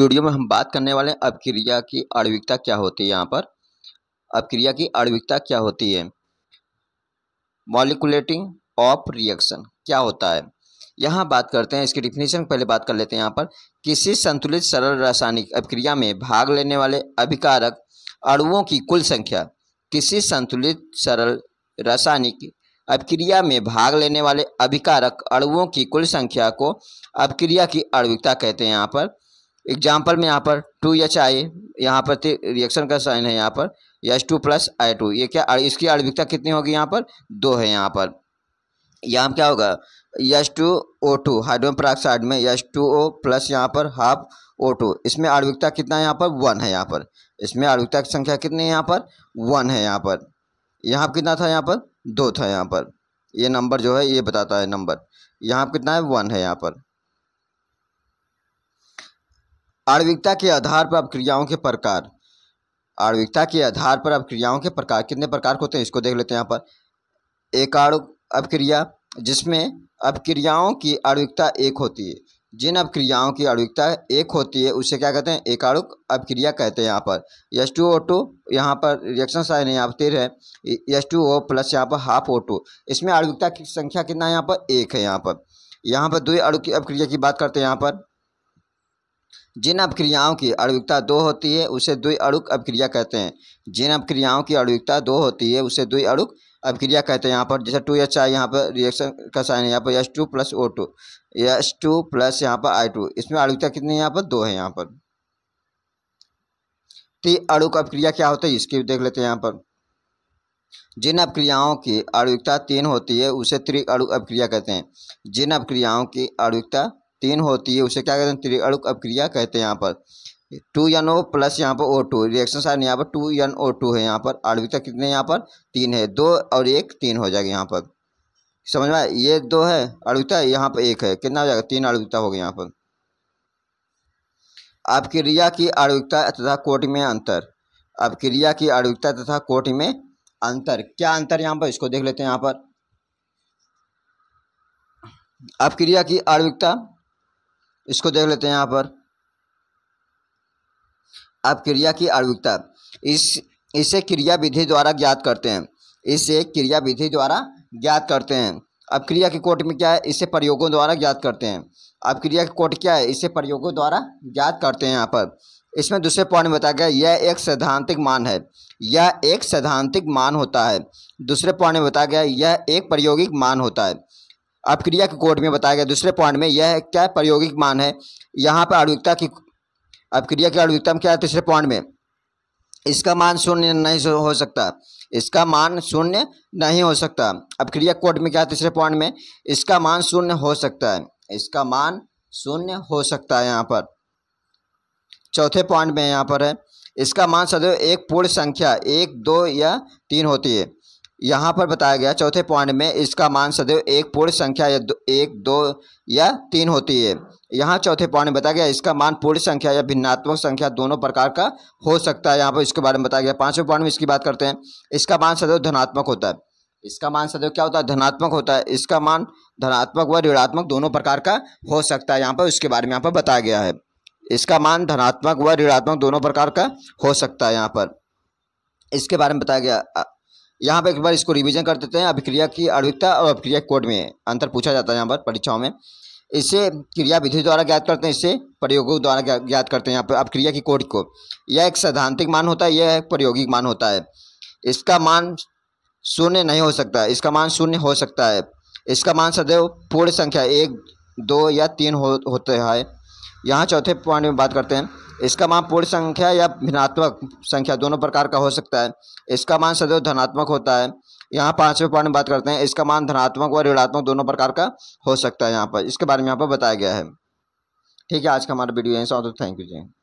video में हम बात करने वाले हैं अपक्रिया की आणविकता क्या होती है यहाँ पर अपक्रिया की आणविकता क्या होती है मॉलिकुलेटिंग ऑफ रिएक्शन क्या होता है यहाँ बात करते हैं इसकी डिफिनेशन पहले बात कर लेते हैं यहाँ पर किसी संतुलित सरल रासायनिक अपक्रिया में भाग लेने वाले अभिकारक अणुओं की कुल संख्या किसी संतुलित सरल रासायनिक अपक्रिया में भाग लेने वाले अभिकारक अणुओं की कुल संख्या को अपक्रिया की आणविकता कहते हैं यहाँ पर एग्जाम्पल में यहाँ पर टू एच आई यहाँ पर रिएक्शन का साइन है यहाँ पर H two plus I two ये क्या इसकी आणविकता कितनी होगी यहाँ पर दो है यहाँ पर यहाँ क्या होगा H two O two hydrogen peroxide में एच टू ओ प्लस यहाँ पर हाफ ओ टू इसमें आणविकता कितना है यहाँ पर वन है यहाँ पर इसमें आणविकता की संख्या कितनी है यहाँ पर वन है यहाँ पर यहाँ कितना था यहाँ पर दो था यहाँ पर ये नंबर जो है ये बताता है नंबर यहाँ कितना है वन है यहाँ पर आणविकता के आधार पर अब क्रियाओं के प्रकार आणविकता के आधार पर अब क्रियाओं के प्रकार कितने प्रकार होते हैं इसको देख लेते हैं यहाँ पर एकाणु अपक्रिया जिसमें अपक्रियाओं की आणविकता एक होती है जिन अपक्रियाओं की आणविकता एक होती है उसे क्या कहते हैं एकाणुक अपक्रिया कहते हैं यहाँ पर एस टू ओ टू यहाँ पर रिएक्शन साइन यहाँ पर तेरह है एस टू ओ प्लस यहाँ पर हाफ ओ टू इसमें आणविकता की संख्या कितना है यहाँ पर एक है यहाँ पर यहाँ पर दो अणु की अपक्रिया की बात करते हैं यहाँ पर जिन अपक्रियाओं की अड़ुकता दो होती है उसे द्वि अड़ुक अपक्रिया कहते हैं जिन अपक्रियाओं की अड़ुकता दो होती है उसे द्वि अड़ुक अपक्रिया कहते हैं यहाँ पर जैसे टू एच आई यहाँ पर रिएक्शन का साइन है यहाँ पर S two plus O two S two plus यहाँ पर आई टू इसमें अड़ुकता कितनी है यहाँ पर दो है यहाँ पर ती अड़ुक अपक्रिया क्या होती है इसकी देख लेते हैं यहाँ पर जिन अपक्रियाओं की अड़ुकता तीन होती है उसे त्रि अणु अपक्रिया कहते हैं जिन अपक्रियाओं की अड़ुकता तीन होती है उसे क्या कहते हैं त्रिअणुक अपक्रिया कहते हैं यहाँ पर टू एन ओ प्लस यहाँ पर ओ टू रिएक्शन साइन यहाँ पर टू एन ओ टू है यहाँ पर तक कितने यहाँ पर तीन है दो और एक तीन हो जाएगा यहाँ पर समझ में ये दो है आणविकता यहाँ पर एक है कितना हो जाएगा तीन हो गया यहाँ पर अपक्रिया की आणविकता तथा कोटि में अंतर अपक्रिया की आणविकता तथा कोटि में अंतर क्या अंतर यहाँ पर इसको देख लेते हैं यहाँ पर अपक्रिया की आणविकता इसको देख लेते हैं यहाँ पर अब क्रिया की आयुक्ता इस इसे क्रिया विधि द्वारा ज्ञात करते हैं इसे क्रिया विधि द्वारा ज्ञात करते हैं अब क्रिया के कोट में क्या है इसे प्रयोगों द्वारा ज्ञात करते हैं अब क्रिया के कोट क्या है इसे प्रयोगों द्वारा ज्ञात करते हैं यहाँ पर इसमें दूसरे पॉइंट में बताया गया यह एक सैद्धांतिक मान है यह एक सैद्धांतिक मान होता है दूसरे पॉइंट में बताया गया यह एक प्रायोगिक मान होता है अब क्रिया के कोड में बताया गया दूसरे पॉइंट में यह क्या प्रायोगिक मान है यहाँ पर आणुविकता की अब क्रिया की आणुविकता में क्या है तीसरे पॉइंट में इसका मान शून्य नहीं हो सकता इसका मान शून्य नहीं हो सकता अब क्रिया कोड में क्या है तीसरे पॉइंट में इसका मान शून्य हो सकता है इसका मान शून्य हो सकता है यहाँ पर चौथे पॉइंट में यहाँ पर है इसका मान सदैव एक पूर्ण संख्या एक दो या तीन होती है यहाँ पर बताया गया चौथे पॉइंट में इसका मान सदैव एक पूर्ण संख्या या दो, एक दो या तीन होती है यहाँ चौथे पॉइंट में बताया गया इसका मान पूर्ण संख्या या भिन्नात्मक संख्या दोनों प्रकार का हो सकता है यहाँ पर इसके बारे में बताया गया पाँचवें पॉइंट में इसकी बात करते हैं इसका मान सदैव धनात्मक होता है इसका मान सदैव क्या होता है धनात्मक होता है इसका मान धनात्मक व ऋणात्मक दोनों प्रकार का हो सकता है यहाँ पर उसके बारे में यहाँ पर बताया गया है इसका मान धनात्मक व ऋणात्मक दोनों प्रकार का हो सकता है यहाँ पर इसके बारे में बताया गया यहाँ पर एक बार इसको रिवीजन कर देते हैं अभिक्रिया की अभिक्रिया और अभिक्रिया कोड में अंतर पूछा जाता है यहाँ पर परीक्षाओं में इसे क्रिया विधि द्वारा ज्ञात करते हैं इसे प्रयोगों द्वारा ज्ञात करते हैं यहाँ पर अभिक्रिया की कोड को यह एक सैद्धांतिक मान होता है यह एक प्रायोगिक मान होता है इसका मान शून्य नहीं हो सकता इसका मान शून्य हो सकता है इसका मान सदैव पूर्ण संख्या एक दो या तीन हो होते हैं यहाँ चौथे पॉइंट में बात करते हैं इसका मान पूर्ण संख्या या भिन्नात्मक संख्या दोनों प्रकार का हो सकता है इसका मान सदैव धनात्मक होता है यहाँ पाँचवें पॉइंट में बात करते हैं इसका मान धनात्मक और ऋणात्मक दोनों प्रकार का हो सकता है यहाँ पर इसके बारे में यहाँ पर बताया गया है ठीक है आज का हमारा वीडियो यहीं से थैंक यू जी